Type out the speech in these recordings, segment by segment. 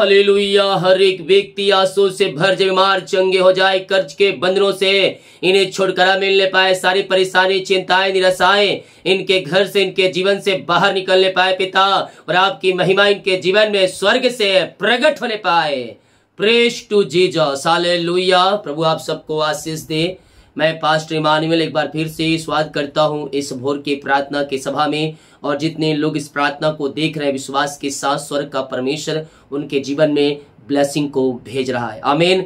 hallelujah हर एक व्यक्ति आंसू से भर जाए बीमार चंगे हो जाए कर्ज के बंदरों से इन्हें छुटकारा मिलने पाए सारी परेशानी चिंताएं निराशाएं इनके घर से इनके जीवन से बाहर निकलने पाए पिता और आपकी महिमा इनके जीवन में स्वर्ग से प्रकट होने पाए प्रेस टू जीजस हालेलुया प्रभु आप सबको आशीष दे मैं पास्टर इमानुएल एक बार फिर से स्वागत करता हूँ इस भोर की प्रार्थना की सभा में और जितने लोग इस प्रार्थना को देख रहे हैं विश्वास के साथ स्वर्ग का परमेश्वर उनके जीवन में ब्लेसिंग को भेज रहा है आमेन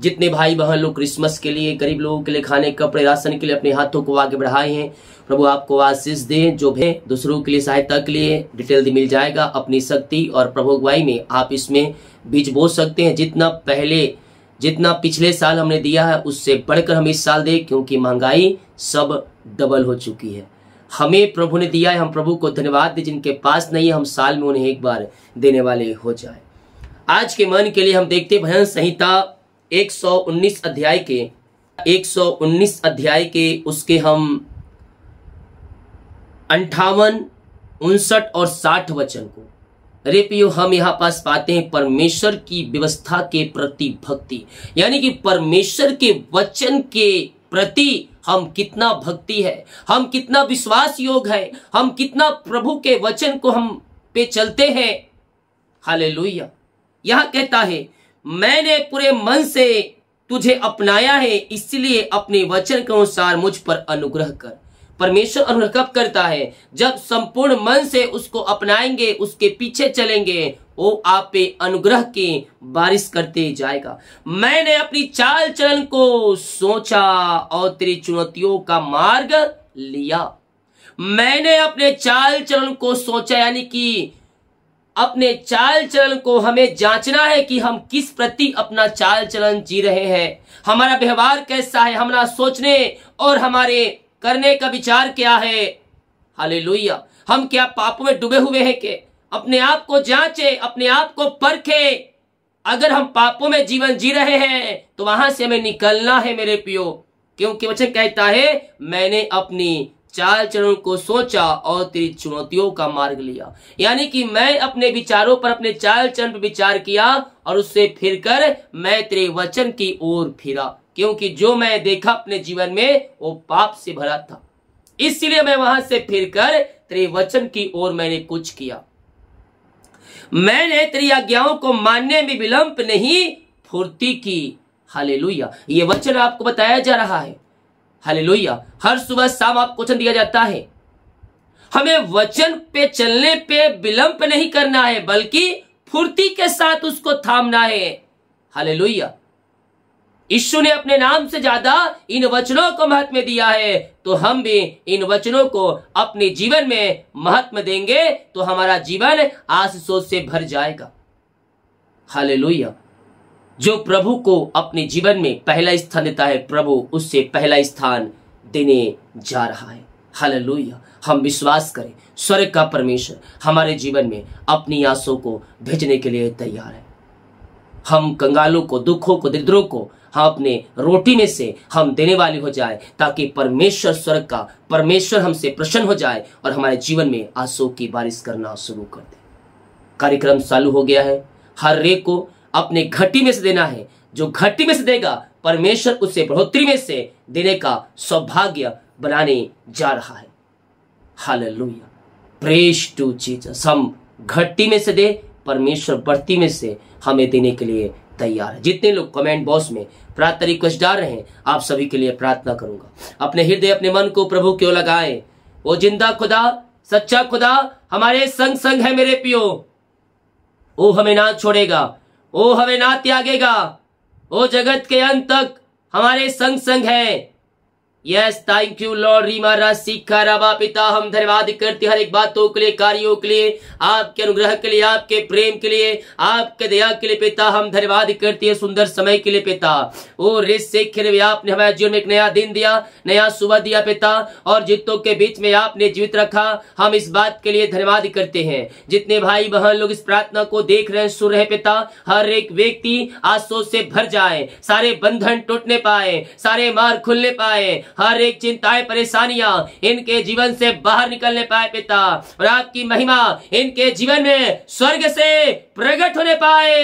जितने भाई बहन लोग क्रिसमस के लिए गरीब लोगों के लिए खाने कपड़े राशन के लिए अपने हाथों को आगे बढ़ाए हैं प्रभु आपको आशीष दे जो भे दूसरों के लिए सहायता के लिए डिटेल मिल जाएगा अपनी शक्ति और प्रभु अगुवाई में आप इसमें बीज बो सकते हैं जितना पहले जितना पिछले साल हमने दिया है उससे बढ़कर हम इस साल दें क्योंकि महंगाई सब डबल हो चुकी है हमें प्रभु ने दिया है हम प्रभु को धन्यवाद दें जिनके पास नहीं है हम साल में उन्हें एक बार देने वाले हो जाए आज के मन के लिए हम देखते भयन संहिता 119 अध्याय के 119 अध्याय के उसके हम अंठावन उनसठ और साठ वचन को रेपियो हम यहाँ पास पाते हैं परमेश्वर की व्यवस्था के प्रति भक्ति यानी कि परमेश्वर के वचन के प्रति हम कितना भक्ति है हम कितना विश्वास योग है हम कितना प्रभु के वचन को हम पे चलते हैं हाले लोहिया यह कहता है मैंने पूरे मन से तुझे अपनाया है इसलिए अपने वचन के अनुसार मुझ पर अनुग्रह कर परमेश्वर कब करता है जब संपूर्ण मन से उसको अपनाएंगे उसके पीछे चलेंगे वो आप पे अनुग्रह की बारिश करते जाएगा मैंने अपनी चाल चलन को सोचा और तेरी चुनौतियों का मार्ग लिया मैंने अपने चाल चलन को सोचा यानी कि अपने चाल चलन को हमें जांचना है कि हम किस प्रति अपना चाल चलन जी रहे हैं हमारा व्यवहार कैसा है हमारा सोचने और हमारे करने का विचार क्या है हालेलुया हम क्या पाप में डूबे हुए हैं के अपने आप को जांचे अपने आप को परखे अगर हम पापों में जीवन जी रहे हैं तो वहां से हमें निकलना है मेरे पियो क्योंकि वचन कहता है मैंने अपनी चाल चरण को सोचा और तेरी चुनौतियों का मार्ग लिया यानी कि मैं अपने विचारों पर अपने चाल चरण पर विचार किया और उससे फिरकर मैं तेरे वचन की ओर फिरा क्योंकि जो मैं देखा अपने जीवन में वो पाप से भरा था इसलिए मैं वहां से फिरकर तेरे वचन की ओर मैंने कुछ किया मैंने तेरी आज्ञाओं को मानने में विलंब नहीं फुर्ती की हाले ये वचन आपको बताया जा रहा है हाले हर सुबह शाम आपको वचन दिया जाता है हमें वचन पे चलने पे विलंब नहीं करना है बल्कि फुर्ती के साथ उसको थामना है हाले यीशु ने अपने नाम से ज्यादा इन वचनों को महत्व दिया है तो हम भी इन वचनों को अपने जीवन में महत्व देंगे तो हमारा जीवन आशीषों से भर जाएगा हाल जो प्रभु को अपने जीवन में पहला स्थान देता है प्रभु उससे पहला स्थान देने जा रहा है हाल हम विश्वास करें स्वर्ग का परमेश्वर हमारे जीवन में अपनी आंसू को भेजने के लिए तैयार है हम कंगालों को दुखों को दरिद्रों को हम हाँ, अपने रोटी में से हम देने वाले हो जाए ताकि परमेश्वर स्वर्ग का परमेश्वर हमसे प्रसन्न हो जाए और हमारे जीवन में आंसू की बारिश करना शुरू कर दे कार्यक्रम चालू हो गया है हर रे को अपने घटी में से देना है जो घटी में से देगा परमेश्वर उसे बढ़ोतरी में से देने का सौभाग्य बनाने जा रहा है लोहिया प्रेस टू चीज हम घट्टी में से दे परमेश्वर बढ़ती में से हमें देने के लिए तैयार है जितने लोग कमेंट बॉक्स में प्रार्थना रिक्वेस्ट डाल रहे हैं आप सभी के लिए प्रार्थना करूंगा अपने हृदय अपने मन को प्रभु क्यों लगाए वो जिंदा खुदा सच्चा खुदा हमारे संग संग है मेरे पियो वो हमें ना छोड़ेगा वो हमें ना त्यागेगा वो जगत के अंत तक हमारे संग संग है यस थैंक यू लॉर्ड रीमा राशिखा रबा पिता हम धन्यवाद करते हर एक बातों के लिए कार्यों के लिए आपके अनुग्रह के लिए आपके प्रेम के लिए आपके दया के लिए पिता हम धन्यवाद करते हैं सुंदर समय के लिए पिता ओ आपने हमारे जीवन में एक नया दिन दिया नया सुबह दिया पिता और जितों के बीच में आपने जीवित रखा हम इस बात के लिए धन्यवाद करते हैं जितने भाई बहन लोग इस प्रार्थना को देख रहे सुन रहे पिता हर एक व्यक्ति आसो से भर जाए सारे बंधन टूटने पाए सारे मार खुलने पाए हर एक चिंताएं परेशानियां इनके जीवन से बाहर निकलने पाए पिता और आपकी महिमा इनके जीवन में स्वर्ग से प्रगट होने पाए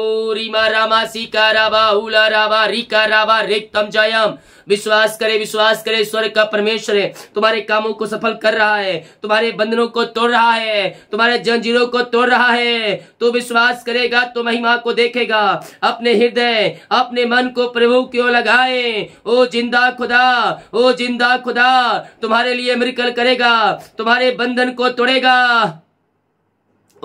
ओ रीमा रामा सीका रावा उला रावा रिका रावा रेतम जयम विश्वास करे विश्वास करे स्वर का परमेश्वर है तुम्हारे कामों को सफल कर रहा है तुम्हारे बंधनों को तोड़ रहा है तुम्हारे जंजीरों को तोड़ रहा है तो विश्वास करेगा तो महिमा को देखेगा अपने हृदय अपने मन को प्रभु क्यों लगाए ओ जिंदा खुदा ओ जिंदा खुदा तुम्हारे लिए मिरकल करेगा तुम्हारे बंधन को तोड़ेगा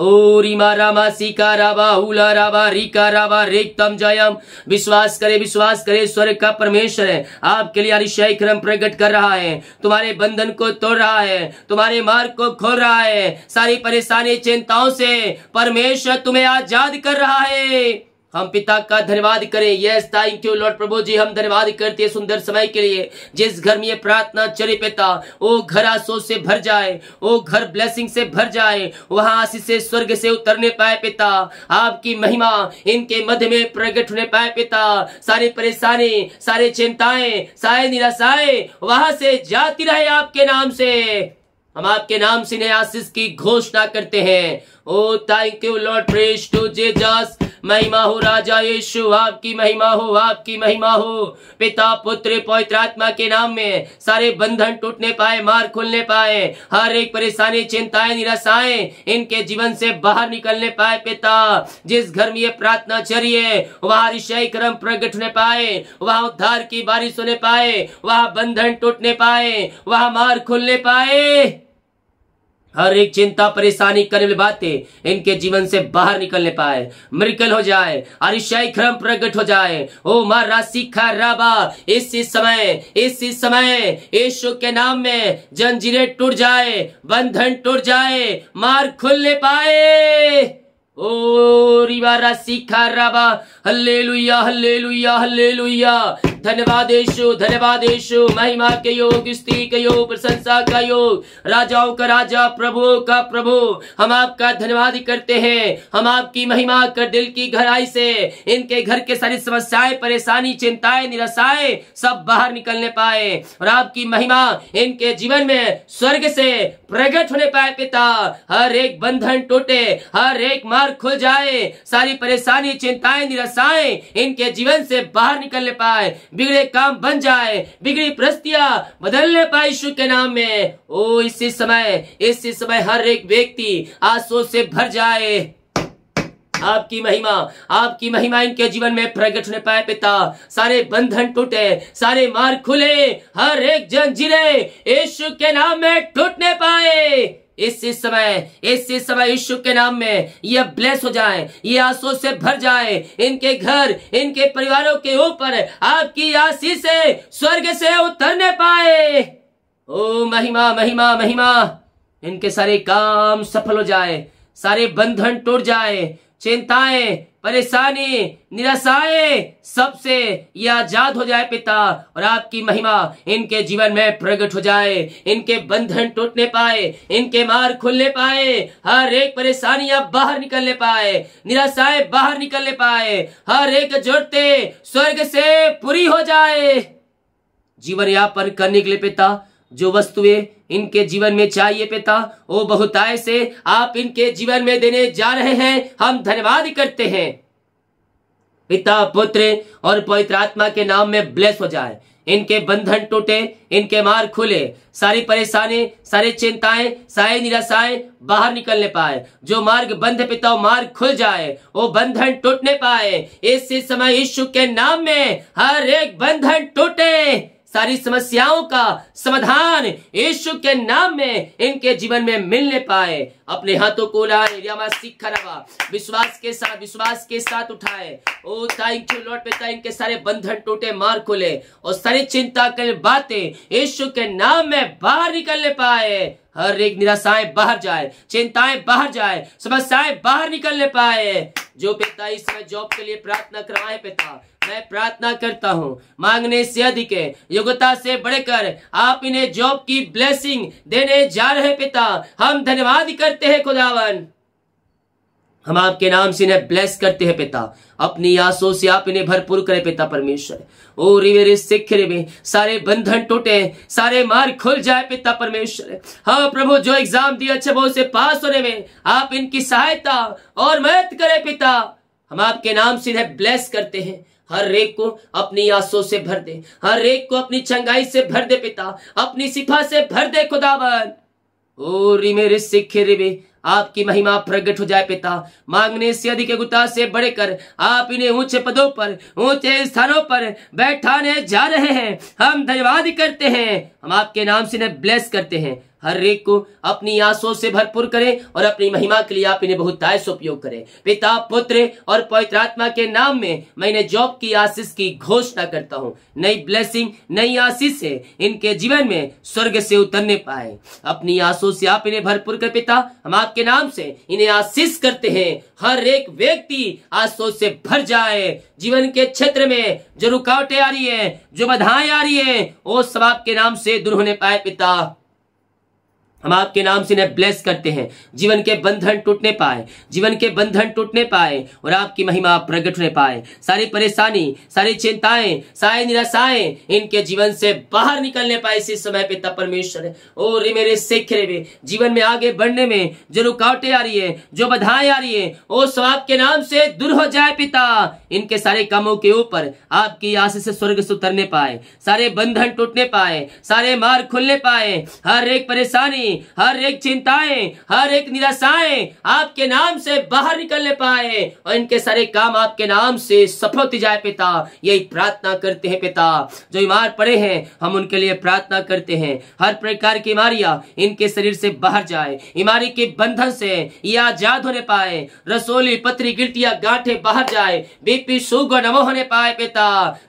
ओरिमा रामा सिका रावा हुला रावा रिका रावा रेकतम जयम विश्वास करे विश्वास करे स्वर्ग का परमेश्वर है आपके लिए अनिश्चय क्रम प्रकट कर रहा है तुम्हारे बंधन को तोड़ रहा है तुम्हारे मार्ग को खोल रहा है सारी परेशानी चिंताओं से परमेश्वर तुम्हें आजाद कर रहा है हम पिता का धन्यवाद करें यस थैंक यू लॉर्ड प्रभु जी हम धन्यवाद करते हैं सुंदर समय के लिए जिस घर में ये प्रार्थना चले पिता ओ घर आसो से भर जाए ओ घर ब्लेसिंग से भर जाए वहां आशीष से स्वर्ग से उतरने पाए पिता आपकी महिमा इनके मध्य में प्रकट होने पाए पिता सारी परेशानी सारी चिंताएं सारे निराशाएं वहां से जाती रहे आपके नाम से हम आपके नाम से आशीष की घोषणा करते हैं oh thank you Lord praise to Jesus महिमा हो राजा यीशु आपकी महिमा हो आपकी महिमा हो पिता पुत्र पवित्र आत्मा के नाम में सारे बंधन टूटने पाए मार खुलने पाए हर एक परेशानी चिंताएं निराशाएं इनके जीवन से बाहर निकलने पाए पिता जिस घर में ये प्रार्थना चरिए वहाँ ऋषय क्रम प्रकट होने पाए वहाँ उद्धार की बारिश होने पाए वहाँ बंधन टूटने पाए वहाँ मार खुलने पाए हर एक चिंता परेशानी करने वाली बातें इनके जीवन से बाहर निकलने पाए मृकल हो जाए अरिशाई क्रम प्रकट हो जाए ओ मारा सिखा राबा इस समय इसी समय यशु के नाम में जंजीरें टूट जाए बंधन टूट जाए मार खुलने पाए ओ रिवर शिखर रब हल्ले लुया हल्ले लुया हल्ले लुया धन्यवाद यशु धन्यवाद यशु महिमा के योग स्त्री के योग प्रशंसा का योग राजाओं का राजा प्रभु का प्रभु हम आपका धन्यवाद करते हैं हम आपकी महिमा कर दिल की गहराई से इनके घर के सारी समस्याएं परेशानी चिंताएं निराशाएं सब बाहर निकलने पाए और आपकी महिमा इनके जीवन में स्वर्ग से प्रकट होने पाए पिता हर एक बंधन टूटे हर एक माँ द्वार खुल जाए सारी परेशानी चिंताएं निराशाएं इनके जीवन से बाहर निकलने पाए बिगड़े काम बन जाए बिगड़ी परिस्थितियां बदलने पाए ईश्वर के नाम में ओ इसी समय इसी समय हर एक व्यक्ति आंसू से भर जाए आपकी महिमा आपकी महिमा इनके जीवन में प्रकट होने पाए पिता सारे बंधन टूटे सारे मार्ग खुले हर एक जन जिरे ईश्वर के नाम में टूटने पाए इस इस समय इस इस समय यीशु के नाम में ये ब्लेस हो जाए ये आंसू से भर जाए इनके घर इनके परिवारों के ऊपर आपकी आशीष से स्वर्ग से उतरने पाए ओ महिमा महिमा महिमा इनके सारे काम सफल हो जाए सारे बंधन टूट जाए चिंताएं परेशानी निराशाए सबसे ये आजाद हो जाए पिता और आपकी महिमा इनके जीवन में प्रकट हो जाए इनके बंधन टूटने पाए इनके मार खुलने पाए हर एक परेशानी आप बाहर निकलने पाए निराशाए बाहर निकलने पाए हर एक जोड़ते स्वर्ग से पूरी हो जाए जीवन यापन करने के लिए पिता जो वस्तुएं इनके जीवन में चाहिए पिता ओ बहुताय से आप इनके जीवन में देने जा रहे हैं हम धन्यवाद करते हैं पिता पुत्र और पवित्र आत्मा के नाम में ब्लेस हो जाए इनके बंधन टूटे इनके मार खुले सारी परेशानी सारी चिंताएं सारी निराशाएं बाहर निकलने पाए जो मार्ग बंद पिता मार्ग खुल जाए वो बंधन टूटने पाए इस समय यीशु के नाम में हर एक बंधन टूटे सारी समस्याओं का समाधान यीशु के नाम में इनके जीवन में मिलने पाए अपने हाथों को ला विश्वास के साथ विश्वास के साथ उठाए ओ थैंक यू लॉर्ड पिता इनके सारे बंधन टूटे मार खुले और सारी चिंता कर बातें यीशु के नाम में बाहर निकलने पाए हर एक निराशाएं बाहर जाए चिंताएं बाहर जाए समस्याएं बाहर निकलने पाए जो पिता इस समय जॉब के लिए प्रार्थना करवाए पिता मैं प्रार्थना करता हूँ मांगने से अधिक है योग्यता से बढ़कर आप इन्हें जॉब की ब्लेसिंग देने जा रहे पिता हम धन्यवाद करते हैं खुदावन हम आपके नाम से इन्हें ब्लेस करते हैं पिता अपनी आंसू से आप इन्हें भरपूर करें पिता परमेश्वर ओ रिवेरे सिख रिवे सारे बंधन टूटे सारे मार खुल जाए पिता परमेश्वर हाँ प्रभु जो एग्जाम दिया अच्छे बहुत से पास होने में आप इनकी सहायता और मदद करें पिता हम आपके नाम से इन्हें ब्लेस करते हैं हर एक को अपनी आंसू से भर दे हर एक को अपनी चंगाई से भर दे पिता अपनी सिफा से भर दे खुदावन ओ मेरे सिखे रिवे आपकी महिमा प्रकट हो जाए पिता मांगने से अधिक गुता से बड़े कर आप इन्हें ऊंचे पदों पर ऊंचे स्थानों पर बैठाने जा रहे हैं हम धन्यवाद करते हैं हम आपके नाम से इन्हें ब्लेस करते हैं हर एक को अपनी आंसू से भरपूर करें और अपनी महिमा के लिए आप इन्हें बहुत ताय से उपयोग करें पिता पुत्र और पवित्र आत्मा के नाम में मैं इन्हें जॉब की आशीष की घोषणा करता हूँ नई ब्लेसिंग नई आशीष है इनके जीवन में स्वर्ग से उतरने पाए अपनी आंसू से आप इन्हें भरपूर कर पिता हम आपके नाम से इन्हें आशीष करते हैं हर एक व्यक्ति आंसू से भर जाए जीवन के क्षेत्र में जो रुकावटें आ रही है जो बधाएं आ रही है वो सब आपके नाम से दूर होने पाए पिता हम आपके नाम से इन्हें ब्लेस करते हैं जीवन के बंधन टूटने पाए जीवन के बंधन टूटने पाए और आपकी महिमा प्रकट होने पाए सारी परेशानी सारी चिंताएं सारे निराशाएं इनके जीवन से बाहर निकलने पाए इसी समय पे तब परमेश्वर और मेरे सिख रे जीवन में आगे बढ़ने में जो रुकावटें आ रही है जो बधाएं आ रही है वो सब आपके नाम से दूर हो जाए पिता इनके सारे कामों के ऊपर आपकी आशा से स्वर्ग से उतरने पाए सारे बंधन टूटने पाए सारे मार्ग खुलने पाए हर एक परेशानी परेशानी हर एक चिंताएं हर एक निराशाएं आपके नाम से बाहर निकलने पाए और इनके सारे काम आपके नाम से सफल होते जाए पिता यही प्रार्थना करते हैं पिता जो बीमार पड़े हैं हम उनके लिए प्रार्थना करते हैं हर प्रकार की बीमारियां इनके शरीर से बाहर जाए बीमारी के बंधन से ये आजाद होने पाए रसोली पत्री गिरतिया गांठे बाहर जाए बीपी शुगर नमो होने पाए पिता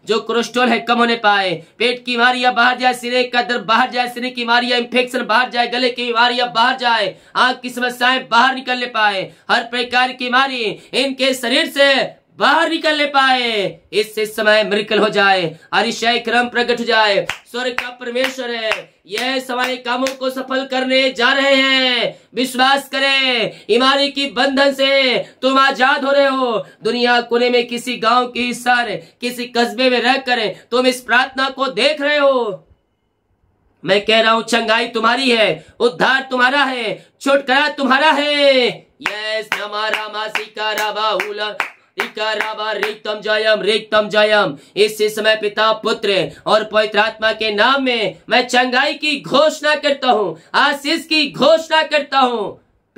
जो कोलेस्ट्रोल है कम होने पाए पेट की बीमारियां बाहर जाए सिरे का दर्द बाहर जाए सिरे की बीमारियां इन्फेक्शन बाहर जाए गले मुसीबतें की बीमारी अब बाहर जाए आंख की समस्याएं बाहर निकलने पाए हर प्रकार की बीमारी इनके शरीर से बाहर निकलने पाए इस इस समय मृकल हो जाए अरिशय क्रम प्रकट हो जाए स्वर्ग का परमेश्वर है यह समय कामों को सफल करने जा रहे हैं विश्वास करें इमारी की बंधन से तुम आजाद हो रहे हो दुनिया कोने में किसी गांव की सर किसी कस्बे में रहकर तुम इस प्रार्थना को देख रहे हो मैं कह रहा हूं चंगाई तुम्हारी है उद्धार तुम्हारा है छुटकारा तुम्हारा है यस हमारा मासिका रिक्तम जयम रिक्तम जयम इस समय पिता पुत्र और पवित्र आत्मा के नाम में मैं चंगाई की घोषणा करता हूँ आशीष की घोषणा करता हूँ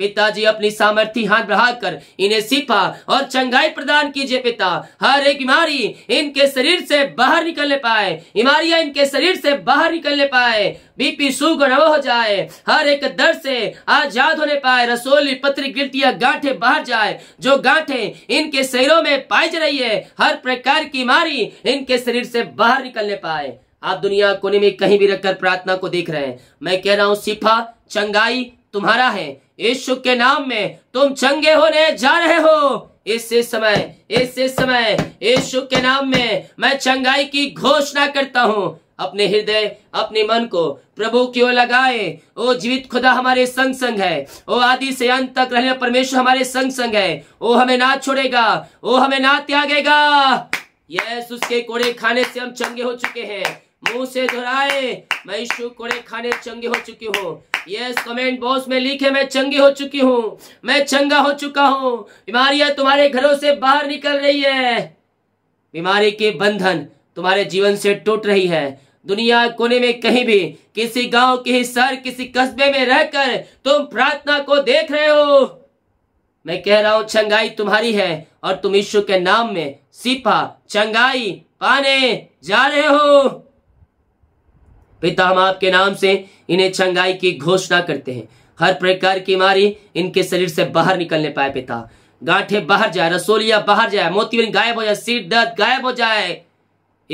पिताजी अपनी सामर्थ्य हाथ बढ़ाकर इन्हें सिपा और चंगाई प्रदान कीजिए पिता हर एक बीमारी इनके शरीर से बाहर निकलने पाए बीमारियां इनके शरीर से बाहर निकलने पाए बीपी सुगर हो जाए हर एक दर्द से आजाद होने पाए रसोली पत्री गिरतिया गांठे बाहर जाए जो गांठे इनके शरीरों में पाई जा रही है हर प्रकार की बीमारी इनके शरीर से बाहर निकलने पाए आप दुनिया कोने में कहीं भी रखकर प्रार्थना को देख रहे हैं मैं कह रहा हूं सिफा चंगाई तुम्हारा है यीशु के नाम में तुम चंगे होने जा रहे हो इस समय इस समय यीशु के नाम में मैं चंगाई की घोषणा करता हूँ अपने हृदय अपने मन को प्रभु की ओर लगाए ओ जीवित खुदा हमारे संग संग है ओ आदि से अंत तक रहने परमेश्वर हमारे संग संग है ओ हमें ना छोड़ेगा ओ हमें ना त्यागेगा यस उसके कोड़े खाने से हम चंगे हो चुके हैं मुंह से दोहराए मैं ईशु कोड़े खाने चंगे हो चुकी हूँ यस कमेंट बॉक्स में लिखे मैं चंगी हो चुकी हूँ मैं चंगा हो चुका हूँ बीमारियां तुम्हारे घरों से बाहर निकल रही है बीमारी के बंधन तुम्हारे जीवन से टूट रही है दुनिया कोने में कहीं भी किसी गांव के शहर किसी कस्बे में रहकर तुम प्रार्थना को देख रहे हो मैं कह रहा हूं चंगाई तुम्हारी है और तुम ईश्वर के नाम में सिपा चंगाई पाने जा रहे हो पिता हम आपके नाम से इन्हें चंगाई की घोषणा करते हैं हर प्रकार की बीमारी इनके शरीर से बाहर निकलने पाए पिता गांठे बाहर जाए रसोलिया बाहर जाए मोती गायब हो जाए सीट दर्द गायब हो जाए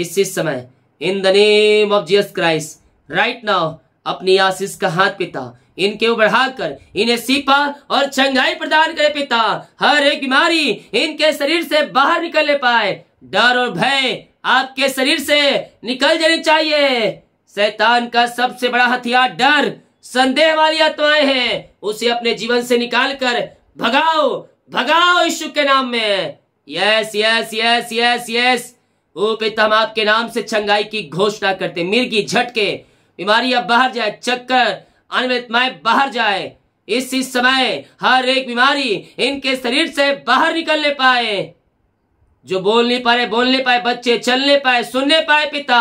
इसी समय in the name of Jesus Christ right now अपनी आशीष का हाथ पिता इनके ऊपर हाथ कर इन्हें सीपा और चंगाई प्रदान करे पिता हर एक बीमारी इनके शरीर से बाहर निकलने पाए डर और भय आपके शरीर से निकल जानी चाहिए शैतान का सबसे बड़ा हथियार डर संदेह वाली आत्माएं हैं उसे अपने जीवन से निकाल कर भगाओ भगाओ यीशु के नाम में yes yes yes yes yes ओ पिता हम आपके नाम से चंगाई की घोषणा करते मिर्गी झटके बीमारी अब बाहर जाए चक्कर अनियमितमाएं बाहर जाए इस समय हर एक बीमारी इनके शरीर से बाहर निकलने पाए जो बोल नहीं पाए बोल नहीं पाए बच्चे चल नहीं पाए सुन नहीं पाए पिता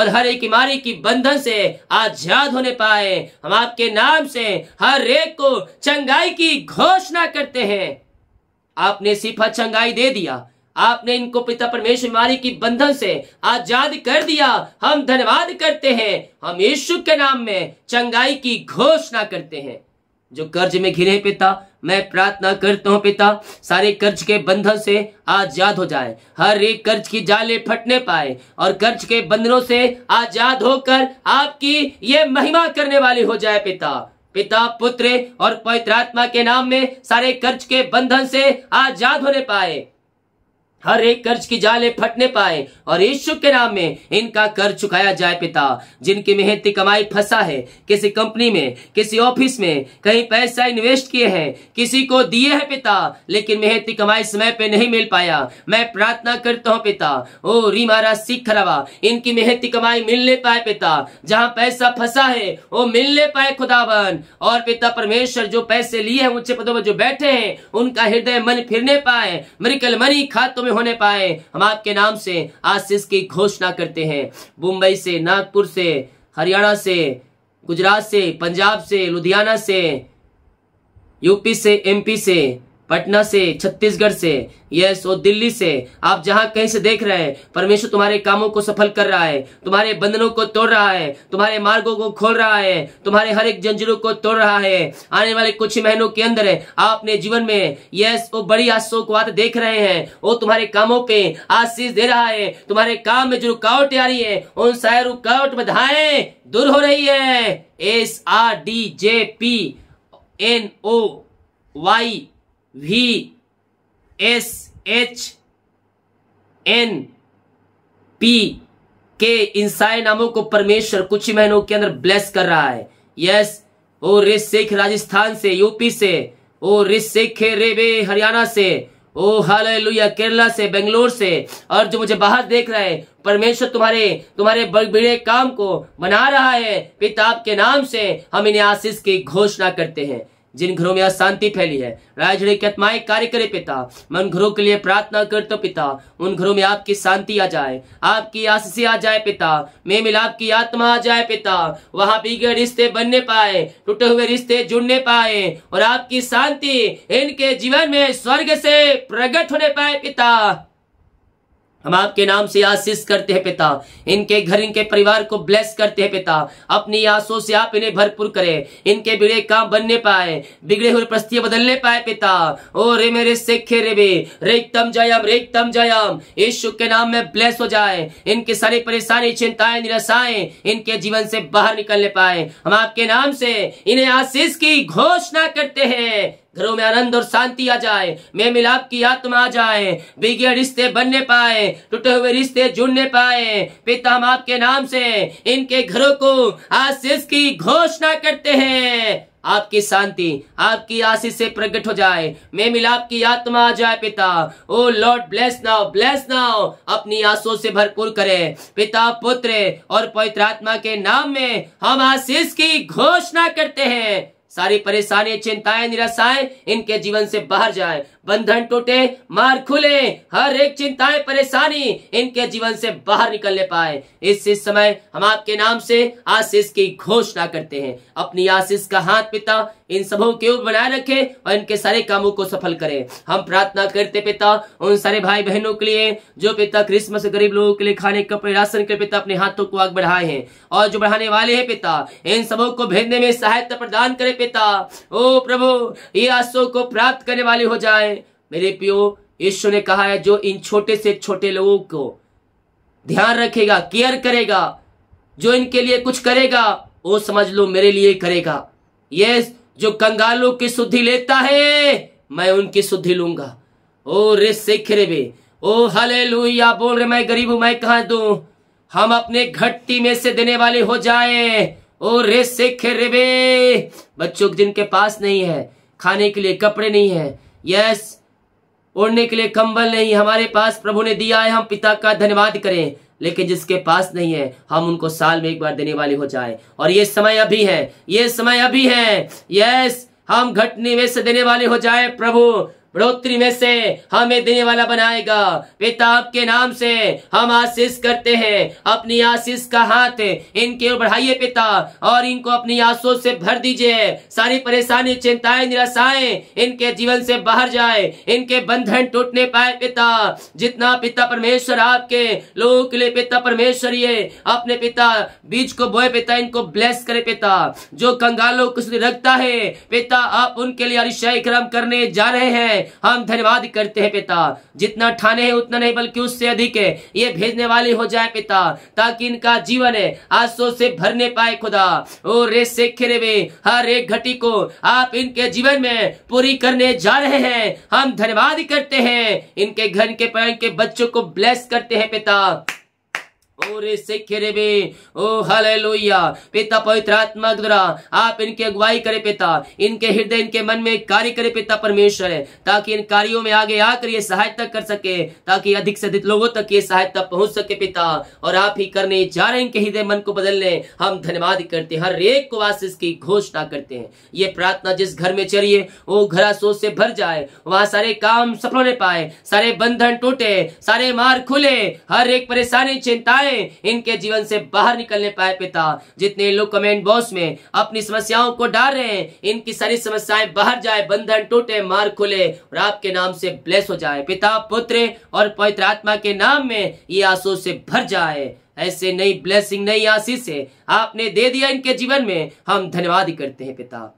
और हर एक इमारी की बंधन से आजाद होने पाए हम आपके नाम से हर एक को चंगाई की घोषणा करते हैं आपने सिफा चंगाई दे दिया आपने इनको पिता परमेश्वर इमारी की बंधन से आजाद कर दिया हम धन्यवाद करते हैं हम ईश्वर के नाम में चंगाई की घोषणा करते हैं जो कर्ज में घिरे पिता मैं प्रार्थना करता हूँ पिता सारे कर्ज के बंधन से आजाद हो जाए हर एक कर्ज की जाले फटने पाए और कर्ज के बंधनों से आजाद होकर आपकी ये महिमा करने वाली हो जाए पिता पिता पुत्र और पवित्र आत्मा के नाम में सारे कर्ज के बंधन से आजाद होने पाए हर एक कर्ज की जाले फटने पाए और ईश्वर के नाम में इनका कर्ज चुकाया जाए पिता जिनकी मेहनती कमाई फंसा है किसी कंपनी में किसी ऑफिस में कहीं पैसा इन्वेस्ट किए हैं किसी को दिए हैं पिता लेकिन मेहनती कमाई समय पे नहीं मिल पाया मैं प्रार्थना करता हूँ पिता ओ री मारा सिख खराबा इनकी मेहनती कमाई मिलने पाए पिता जहाँ पैसा फंसा है वो मिलने पाए खुदावन और पिता परमेश्वर जो पैसे लिए हैं ऊंचे पदों पर जो बैठे है उनका हृदय मन फिरने पाए मरिकल मनी खातों में होने पाए हम आपके नाम से आशीष की घोषणा करते हैं मुंबई से नागपुर से हरियाणा से गुजरात से पंजाब से लुधियाना से यूपी से एमपी से पटना से छत्तीसगढ़ से यस और दिल्ली से आप जहां कहीं से देख रहे हैं परमेश्वर तुम्हारे कामों को सफल कर रहा है तुम्हारे बंधनों को तोड़ रहा है तुम्हारे मार्गों को खोल रहा है तुम्हारे हर एक जंजीरों को तोड़ रहा है आने वाले कुछ महीनों के अंदर आप अपने जीवन में यस वो बड़ी आशोक बात देख रहे हैं वो तुम्हारे कामों पे आशीष दे रहा है तुम्हारे काम में जो रुकावट आ रही है उन सारे रुकावट बधाएं दूर हो रही है S R D J P N O Y V S H N P के इन सारे नामों को परमेश्वर कुछ ही महीनों के अंदर ब्लेस कर रहा है यस ओ रे सिख राजस्थान से यूपी से ओ रे रे रेबे हरियाणा से ओ हालेलुया केरला से बेंगलोर से और जो मुझे बाहर देख रहा है परमेश्वर तुम्हारे तुम्हारे बड़े काम को बना रहा है पिता आपके नाम से हम इन्हें आशीष की घोषणा करते हैं जिन घरों में अशांति फैली है राजड़े की आत्माए कार्य करे पिता मन घरों के लिए प्रार्थना कर तो पिता उन घरों में आपकी शांति आ जाए आपकी आशीष आ जाए पिता मे मिलाप की आत्मा आ जाए पिता वहां बिगड़ रिश्ते बनने पाए टूटे हुए रिश्ते जुड़ने पाए और आपकी शांति इनके जीवन में स्वर्ग से प्रकट होने पाए पिता हम आपके नाम से आशीष करते हैं पिता इनके घर इनके परिवार को ब्लेस करते हैं पिता अपनी आंसू से आप इन्हें भरपूर करें इनके बिगड़े काम बनने पाए बिगड़े हुए प्रस्थितियां बदलने पाए पिता ओ रे मेरे सिखे रेबे रेतम जयम रेतम जयम यीशु के नाम में ब्लेस हो जाए इनकी सारी परेशानी चिंताएं निराशाएं इनके जीवन से बाहर निकलने पाए हम आपके नाम से इन्हें आशीष की घोषणा करते हैं घरों में आनंद और शांति आ जाए मे मिलाप की आत्मा आ जाए बिगड़े रिश्ते बनने पाए टूटे हुए रिश्ते जुड़ने पाए पिता हम आपके नाम से इनके घरों को आशीष की घोषणा करते हैं आपकी शांति आपकी आशीष से प्रकट हो जाए मे मिलाप की आत्मा आ जाए पिता O Lord bless now bless now अपनी आंसू से भरपूर करे पिता पुत्र और पवित्र आत्मा के नाम में हम आशीष की घोषणा करते हैं सारी परेशानी चिंताएं निराशाएं इनके जीवन से बाहर जाए बंधन टूटे मार खुले हर एक चिंताएं परेशानी इनके जीवन से बाहर निकलने पाए इस, इस समय हम आपके नाम से आशीष की घोषणा करते हैं अपनी आशीष का हाथ पिता इन सबों के ऊपर बनाए रखे और इनके सारे कामों को सफल करें हम प्रार्थना करते पिता उन सारे भाई बहनों के लिए जो पिता क्रिसमस गरीब लोगों के लिए खाने कपड़े राशन के पिता अपने हाथों को आग बढ़ाए हैं और जो बढ़ाने वाले हैं पिता इन सबों को भेजने में सहायता प्रदान करे पिता ओ प्रभु ये आशो को प्राप्त करने वाले हो जाए मेरे पियो यीशु ने कहा है जो इन छोटे से छोटे लोगों को ध्यान रखेगा केयर करेगा जो इनके लिए कुछ करेगा वो समझ लो मेरे लिए करेगा यस जो कंगालों की शुद्धि लेता है मैं उनकी शुद्धि लूंगा ओ रे सिखरे रे बे ओ हले लुया बोल रहे मैं गरीब हूं मैं कहा दू हम अपने घट्टी में से देने वाले हो जाए ओ रे सिख रे बे बच्चों जिनके पास नहीं है खाने के लिए कपड़े नहीं है यस ओढ़ने के लिए कंबल नहीं हमारे पास प्रभु ने दिया है हम पिता का धन्यवाद करें लेकिन जिसके पास नहीं है हम उनको साल में एक बार देने वाले हो जाए और ये समय अभी है ये समय अभी है यस हम घट निवेश देने वाले हो जाए प्रभु बढ़ोतरी में से हमें देने वाला बनाएगा पिता आपके नाम से हम आशीष करते हैं अपनी आशीष का हाथ इनके ओर बढ़ाइए पिता और इनको अपनी आंसू से भर दीजिए सारी परेशानी चिंताएं निराशाएं इनके जीवन से बाहर जाए इनके बंधन टूटने पाए पिता जितना पिता परमेश्वर आपके लोगों के लिए पिता परमेश्वर ये अपने पिता बीज को बोए पिता इनको ब्लेस करे पिता जो कंगालों को रखता है पिता आप उनके लिए अरिशय क्रम करने जा रहे हैं हम धन्यवाद करते हैं पिता जितना ठाने हैं उतना नहीं बल्कि उससे अधिक है ये भेजने वाले हो जाए पिता ताकि इनका जीवन है आंसू से भरने पाए खुदा और रे खेरे में हर एक घटी को आप इनके जीवन में पूरी करने जा रहे हैं हम धन्यवाद करते हैं इनके घर के पैर के बच्चों को ब्लेस करते हैं पिता ओ हालेलुया पिता पवित्र आत्मा द्वारा आप इनकी अगुवाई करे पिता इनके हृदय इनके मन में कार्य करे पिता परमेश्वर ताकि इन कार्यों में आगे आकर ये सहायता कर सके ताकि अधिक से अधिक लोगों तक ये सहायता पहुंच सके पिता और आप ही करने जा रहे इनके हृदय मन को बदलने हम धन्यवाद करते हर एक को आशीष की घोषणा करते हैं ये प्रार्थना जिस घर में चलिए वो घर सोच से भर जाए वहां सारे काम सफल पाए सारे बंधन टूटे सारे मार खुले हर एक परेशानी चिंताएं इनके जीवन से बाहर निकलने पाए पिता जितने लोग कमेंट बॉक्स में अपनी समस्याओं को डाल रहे हैं इनकी सारी समस्याएं बाहर जाए बंधन टूटे मार्ग खुले और आपके नाम से ब्लेस हो जाए पिता पुत्र और पवित्र आत्मा के नाम में ये आंसू से भर जाए ऐसे नई ब्लेसिंग नई आशीष आपने दे दिया इनके जीवन में हम धन्यवाद करते हैं पिता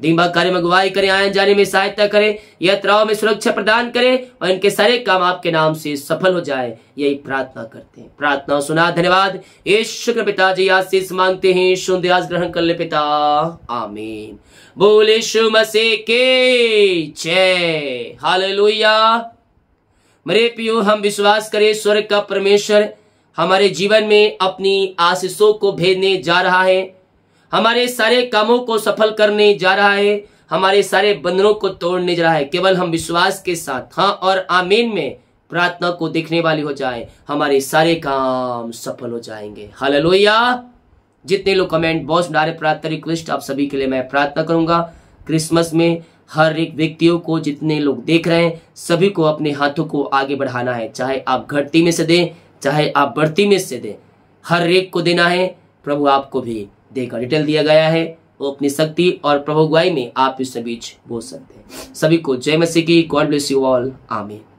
दिन भर कार्य में अगुवाई करें आने जाने में सहायता करें यात्राओं में सुरक्षा प्रदान करें और इनके सारे काम आपके नाम से सफल हो जाए यही प्रार्थना करते हैं प्रार्थना सुना धन्यवाद ये शुक्र पिताजी आशीष मांगते हैं शुद्ध आज ग्रहण कर ले पिता आमीन बोले शु मसे के जय हालेलुया मरे पियो हम विश्वास करें स्वर्ग का परमेश्वर हमारे जीवन में अपनी आशीषों को भेजने जा रहा है हमारे सारे कामों को सफल करने जा रहा है हमारे सारे बंधनों को तोड़ने जा रहा है केवल हम विश्वास के साथ हाँ और आमीन में प्रार्थना को देखने वाली हो जाए हमारे सारे काम सफल हो जाएंगे हाल जितने लोग कमेंट बॉस डारे प्रार्थना रिक्वेस्ट आप सभी के लिए मैं प्रार्थना करूंगा क्रिसमस में हर एक व्यक्तियों को जितने लोग देख रहे हैं सभी को अपने हाथों को आगे बढ़ाना है चाहे आप घटती में से दें चाहे आप बढ़ती में से दें हर एक को देना है प्रभु आपको भी देकर डिटेल दिया गया है वो अपनी शक्ति और प्रभुगुआई में आप इसके बीच बोल सकते हैं सभी को जय मसी की गॉड ब्लेस यू ऑल आमीन